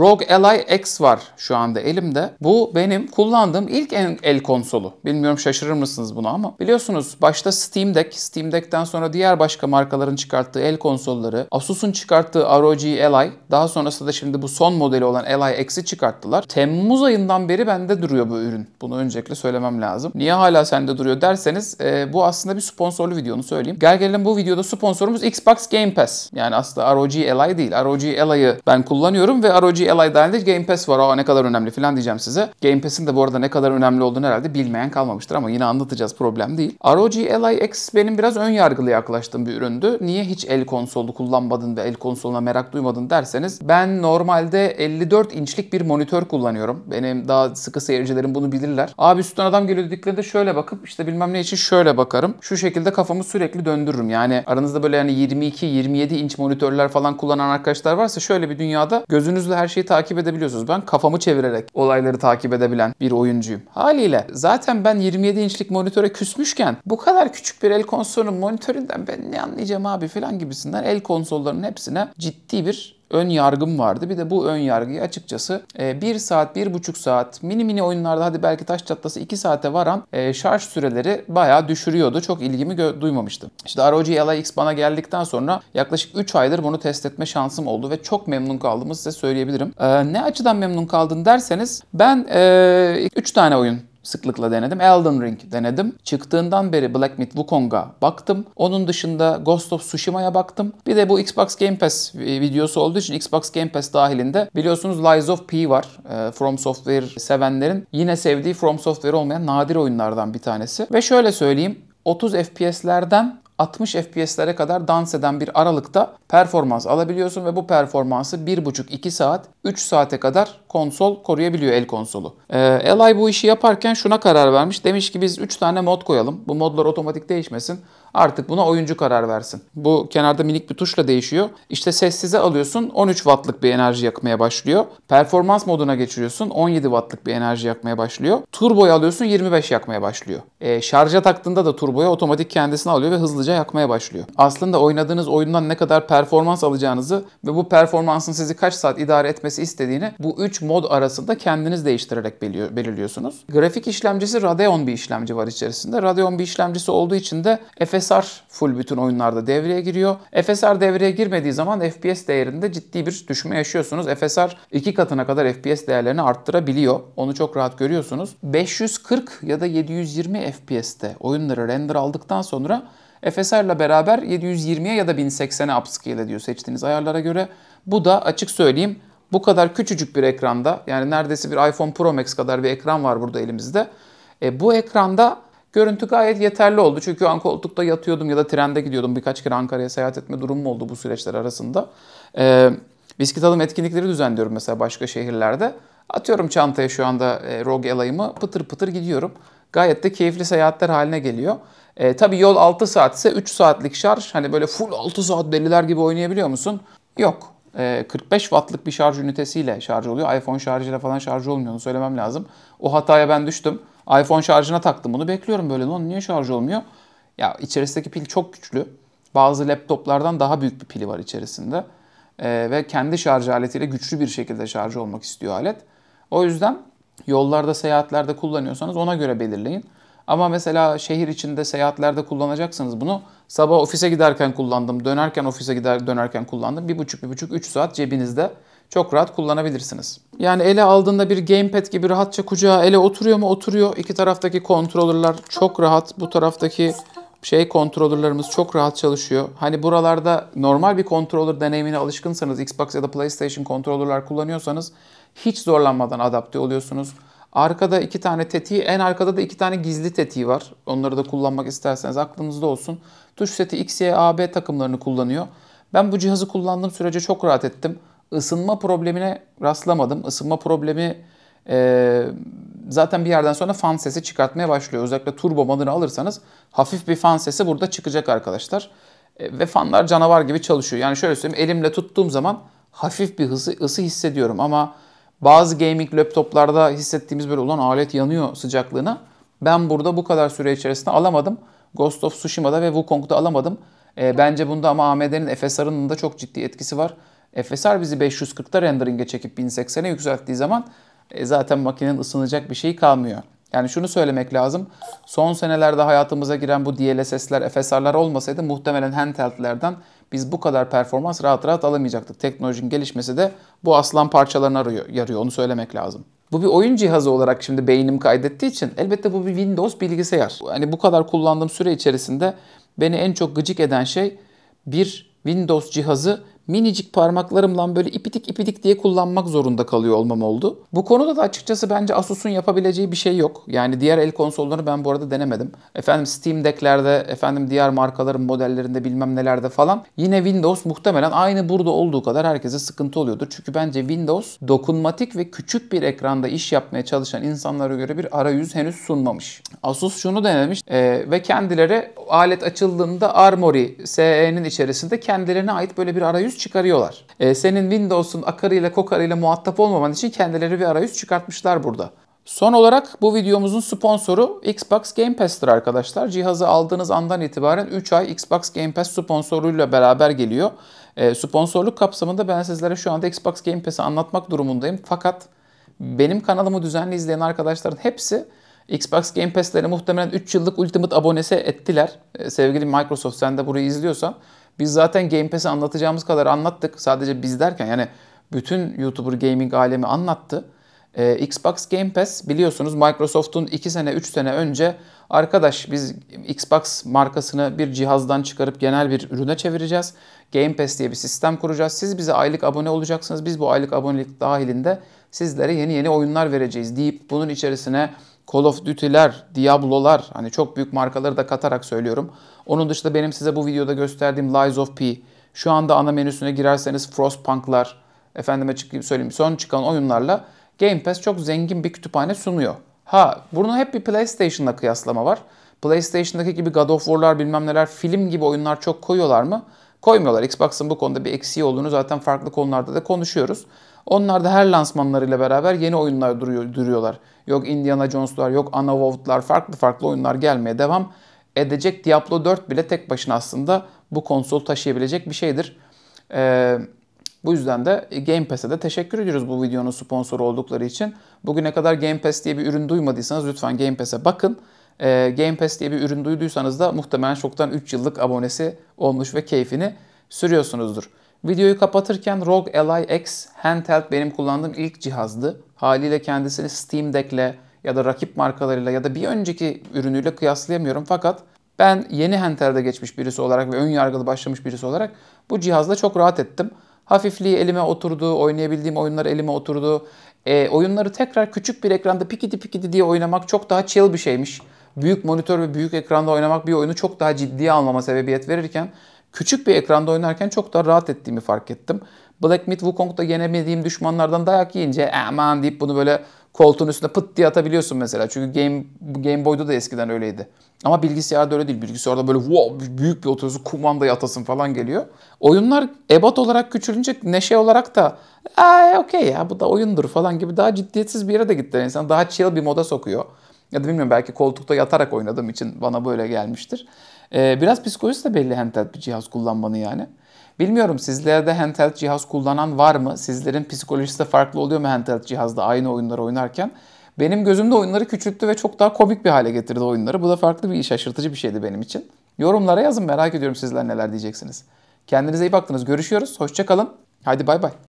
ROG Ally X var şu anda elimde. Bu benim kullandığım ilk el konsolu. Bilmiyorum şaşırır mısınız bunu ama. Biliyorsunuz başta Steam Deck, Steam Deck'ten sonra diğer başka markaların çıkarttığı el konsolları, Asus'un çıkarttığı ROG Ally, daha sonrasında da şimdi bu son modeli olan Ally X'i çıkarttılar. Temmuz ayından beri bende duruyor bu ürün. Bunu öncelikle söylemem lazım. Niye hala sende duruyor derseniz e, bu aslında bir sponsorlu videonu söyleyeyim. Gel gelelim bu videoda sponsorumuz Xbox Game Pass. Yani aslında ROG Ally değil. ROG Ally'ı ben kullanıyorum ve ROG LG Ally dahilinde Game Pass var. Aa ne kadar önemli falan diyeceğim size. Game Pass'in de bu arada ne kadar önemli olduğunu herhalde bilmeyen kalmamıştır ama yine anlatacağız problem değil. ROG Ally X benim biraz ön yargılı yaklaştığım bir üründü. Niye hiç el konsolu kullanmadın ve el konsoluna merak duymadın derseniz ben normalde 54 inçlik bir monitör kullanıyorum. Benim daha sıkı seyircilerim bunu bilirler. Abi üstten adam geliyor dediklerinde şöyle bakıp işte bilmem ne için şöyle bakarım. Şu şekilde kafamı sürekli döndürürüm. Yani aranızda böyle yani 22-27 inç monitörler falan kullanan arkadaşlar varsa şöyle bir dünyada gözünüzle her şeyi takip edebiliyorsunuz. Ben kafamı çevirerek olayları takip edebilen bir oyuncuyum. Haliyle zaten ben 27 inçlik monitöre küsmüşken bu kadar küçük bir el konsolunun monitöründen ben ne anlayacağım abi falan gibisinden el konsollarının hepsine ciddi bir ön yargım vardı. Bir de bu ön yargıyı açıkçası 1 e, saat, 1,5 saat mini mini oyunlarda hadi belki taş çatlası 2 saate varan e, şarj süreleri bayağı düşürüyordu. Çok ilgimi duymamıştım. İşte ROG X bana geldikten sonra yaklaşık 3 aydır bunu test etme şansım oldu ve çok memnun kaldığımı size söyleyebilirim. E, ne açıdan memnun kaldın derseniz ben 3 tane oyun sıklıkla denedim. Elden Ring denedim. Çıktığından beri Black Myth Wukong'a baktım. Onun dışında Ghost of Tsushima'ya baktım. Bir de bu Xbox Game Pass videosu olduğu için Xbox Game Pass dahilinde biliyorsunuz Lies of P var. Ee, From Software sevenlerin yine sevdiği From Software olmayan nadir oyunlardan bir tanesi. Ve şöyle söyleyeyim 30 FPS'lerden 60 FPS'lere kadar dans eden bir aralıkta performans alabiliyorsun ve bu performansı 1,5-2 saat 3 saate kadar konsol koruyabiliyor el konsolu. Ee, Eli bu işi yaparken şuna karar vermiş. Demiş ki biz 3 tane mod koyalım. Bu modlar otomatik değişmesin. Artık buna oyuncu karar versin. Bu kenarda minik bir tuşla değişiyor. İşte sessize alıyorsun 13 wattlık bir enerji yakmaya başlıyor. Performans moduna geçiriyorsun 17 wattlık bir enerji yakmaya başlıyor. Turboyu alıyorsun 25 yakmaya başlıyor. E, şarja taktığında da turboya otomatik kendisini alıyor ve hızlıca yakmaya başlıyor. Aslında oynadığınız oyundan ne kadar performans alacağınızı ve bu performansın sizi kaç saat idare etmesi istediğini bu 3 mod arasında kendiniz değiştirerek belirliyorsunuz. Grafik işlemcisi Radeon bir işlemci var içerisinde. Radeon bir işlemcisi olduğu için de FS FSR full bütün oyunlarda devreye giriyor. FSR devreye girmediği zaman FPS değerinde ciddi bir düşme yaşıyorsunuz. FSR iki katına kadar FPS değerlerini arttırabiliyor. Onu çok rahat görüyorsunuz. 540 ya da 720 FPS'te oyunları render aldıktan sonra FSR ile beraber 720'ye ya da 1080'e upscale ediyor seçtiğiniz ayarlara göre. Bu da açık söyleyeyim bu kadar küçücük bir ekranda yani neredeyse bir iPhone Pro Max kadar bir ekran var burada elimizde. E, bu ekranda Görüntü gayet yeterli oldu. Çünkü an koltukta yatıyordum ya da trende gidiyordum. Birkaç kere Ankara'ya seyahat etme durumum oldu bu süreçler arasında. Ee, viski tadım etkinlikleri düzenliyorum mesela başka şehirlerde. Atıyorum çantaya şu anda e, Rogue alayımı pıtır pıtır gidiyorum. Gayet de keyifli seyahatler haline geliyor. E, tabii yol 6 ise 3 saatlik şarj hani böyle full 6 saat deliler gibi oynayabiliyor musun? Yok. E, ee, 45 wattlık bir şarj ünitesiyle şarj oluyor. iPhone şarjıyla falan şarj olmuyor. söylemem lazım. O hataya ben düştüm iPhone şarjına taktım bunu bekliyorum böyle lan niye şarj olmuyor? Ya içerisindeki pil çok güçlü. Bazı laptoplardan daha büyük bir pili var içerisinde. Ee, ve kendi şarj aletiyle güçlü bir şekilde şarj olmak istiyor alet. O yüzden yollarda seyahatlerde kullanıyorsanız ona göre belirleyin. Ama mesela şehir içinde seyahatlerde kullanacaksınız bunu. Sabah ofise giderken kullandım, dönerken ofise gider dönerken kullandım. Bir buçuk, bir buçuk, üç saat cebinizde çok rahat kullanabilirsiniz. Yani ele aldığında bir gamepad gibi rahatça kucağa ele oturuyor mu? Oturuyor. İki taraftaki kontrolörler çok rahat. Bu taraftaki şey kontrolörlerimiz çok rahat çalışıyor. Hani buralarda normal bir kontrolör deneyimine alışkınsanız Xbox ya da PlayStation kontrolörler kullanıyorsanız hiç zorlanmadan adapte oluyorsunuz. Arkada iki tane tetiği, en arkada da iki tane gizli tetiği var. Onları da kullanmak isterseniz aklınızda olsun. Tuş seti X, Y, A, B takımlarını kullanıyor. Ben bu cihazı kullandığım sürece çok rahat ettim ısınma problemine rastlamadım. Isınma problemi e, zaten bir yerden sonra fan sesi çıkartmaya başlıyor. Özellikle turbo modunu alırsanız hafif bir fan sesi burada çıkacak arkadaşlar. E, ve fanlar canavar gibi çalışıyor. Yani şöyle söyleyeyim elimle tuttuğum zaman hafif bir hızı, ısı hissediyorum ama bazı gaming laptoplarda hissettiğimiz böyle olan alet yanıyor sıcaklığına. Ben burada bu kadar süre içerisinde alamadım. Ghost of Tsushima'da ve Wukong'da alamadım. E, bence bunda ama AMD'nin FSR'ının da çok ciddi etkisi var. FSR bizi 540'ta rendering'e çekip 1080'e yükselttiği zaman e, zaten makinenin ısınacak bir şey kalmıyor. Yani şunu söylemek lazım. Son senelerde hayatımıza giren bu DLSS'ler, FSR'lar olmasaydı muhtemelen handheld'lerden biz bu kadar performans rahat rahat alamayacaktık. Teknolojinin gelişmesi de bu aslan parçalarına yarıyor onu söylemek lazım. Bu bir oyun cihazı olarak şimdi beynim kaydettiği için elbette bu bir Windows bilgisayar. Hani bu kadar kullandığım süre içerisinde beni en çok gıcık eden şey bir Windows cihazı minicik parmaklarımla böyle ipidik ipidik diye kullanmak zorunda kalıyor olmam oldu. Bu konuda da açıkçası bence Asus'un yapabileceği bir şey yok. Yani diğer el konsollarını ben bu arada denemedim. Efendim Steam Deck'lerde, efendim diğer markaların modellerinde bilmem nelerde falan yine Windows muhtemelen aynı burada olduğu kadar herkese sıkıntı oluyordur. Çünkü bence Windows dokunmatik ve küçük bir ekranda iş yapmaya çalışan insanlara göre bir arayüz henüz sunmamış. Asus şunu denemiş e, ve kendileri alet açıldığında Armory SE'nin içerisinde kendilerine ait böyle bir arayüz çıkarıyorlar. E, senin Windows'un akarıyla kokarıyla muhatap olmaman için kendileri bir arayüz çıkartmışlar burada. Son olarak bu videomuzun sponsoru Xbox Game Pass'tir arkadaşlar. Cihazı aldığınız andan itibaren 3 ay Xbox Game Pass sponsoruyla beraber geliyor. E, sponsorluk kapsamında ben sizlere şu anda Xbox Game Pass'i anlatmak durumundayım. Fakat benim kanalımı düzenli izleyen arkadaşların hepsi Xbox Game Pass'leri muhtemelen 3 yıllık Ultimate abonesi ettiler. E, sevgili Microsoft sen de burayı izliyorsan biz zaten Game Pass'i anlatacağımız kadar anlattık. Sadece biz derken yani bütün YouTuber gaming alemi anlattı. Ee, Xbox Game Pass biliyorsunuz Microsoft'un 2 sene 3 sene önce arkadaş biz Xbox markasını bir cihazdan çıkarıp genel bir ürüne çevireceğiz. Game Pass diye bir sistem kuracağız. Siz bize aylık abone olacaksınız. Biz bu aylık abonelik dahilinde sizlere yeni yeni oyunlar vereceğiz deyip bunun içerisine Call of Duty'ler, Diablo'lar hani çok büyük markaları da katarak söylüyorum. Onun dışında benim size bu videoda gösterdiğim Lies of P, şu anda ana menüsüne girerseniz Frostpunk'lar, efendime çıkayım söyleyeyim son çıkan oyunlarla Game Pass çok zengin bir kütüphane sunuyor. Ha bunun hep bir PlayStation'la kıyaslama var. PlayStation'daki gibi God of War'lar bilmem neler film gibi oyunlar çok koyuyorlar mı? Koymuyorlar. Xbox'ın bu konuda bir eksiği olduğunu zaten farklı konularda da konuşuyoruz. Onlar da her lansmanlarıyla beraber yeni oyunlar duruyor, duruyorlar. Yok Indiana Jones'lar, yok Anavold'lar, farklı farklı oyunlar gelmeye devam edecek. Diablo 4 bile tek başına aslında bu konsol taşıyabilecek bir şeydir. Ee, bu yüzden de Game Pass'e de teşekkür ediyoruz bu videonun sponsoru oldukları için. Bugüne kadar Game Pass diye bir ürün duymadıysanız lütfen Game Pass'e bakın. Ee, Game Pass diye bir ürün duyduysanız da muhtemelen çoktan 3 yıllık abonesi olmuş ve keyfini sürüyorsunuzdur. Videoyu kapatırken ROG Ally X handheld benim kullandığım ilk cihazdı. Haliyle kendisini Steam Deck'le ya da rakip markalarıyla ya da bir önceki ürünüyle kıyaslayamıyorum fakat ben yeni handheld'e geçmiş birisi olarak ve ön yargılı başlamış birisi olarak bu cihazla çok rahat ettim. Hafifliği elime oturdu, oynayabildiğim oyunlar elime oturdu. E, oyunları tekrar küçük bir ekranda pikidi pikidi diye oynamak çok daha chill bir şeymiş. Büyük monitör ve büyük ekranda oynamak bir oyunu çok daha ciddiye almama sebebiyet verirken küçük bir ekranda oynarken çok daha rahat ettiğimi fark ettim. Black Myth Wukong'da yenemediğim düşmanlardan dayak yiyince aman deyip bunu böyle koltuğun üstüne pıt diye atabiliyorsun mesela. Çünkü Game, Game Boy'da da eskiden öyleydi. Ama bilgisayarda öyle değil. Bilgisayarda böyle wow, büyük bir oturuyorsun kumandayı atasın falan geliyor. Oyunlar ebat olarak küçülünce neşe olarak da ee okey ya bu da oyundur falan gibi daha ciddiyetsiz bir yere de gitti. İnsan daha chill bir moda sokuyor. Ya da bilmiyorum belki koltukta yatarak oynadığım için bana böyle gelmiştir. Ee, biraz psikolojisi de belli handheld bir cihaz kullanmanı yani. Bilmiyorum sizlerde handheld cihaz kullanan var mı? Sizlerin psikolojisi de farklı oluyor mu handheld cihazda aynı oyunları oynarken? Benim gözümde oyunları küçülttü ve çok daha komik bir hale getirdi oyunları. Bu da farklı bir şaşırtıcı bir şeydi benim için. Yorumlara yazın merak ediyorum sizler neler diyeceksiniz. Kendinize iyi baktınız. Görüşüyoruz. Hoşçakalın. haydi bay bay.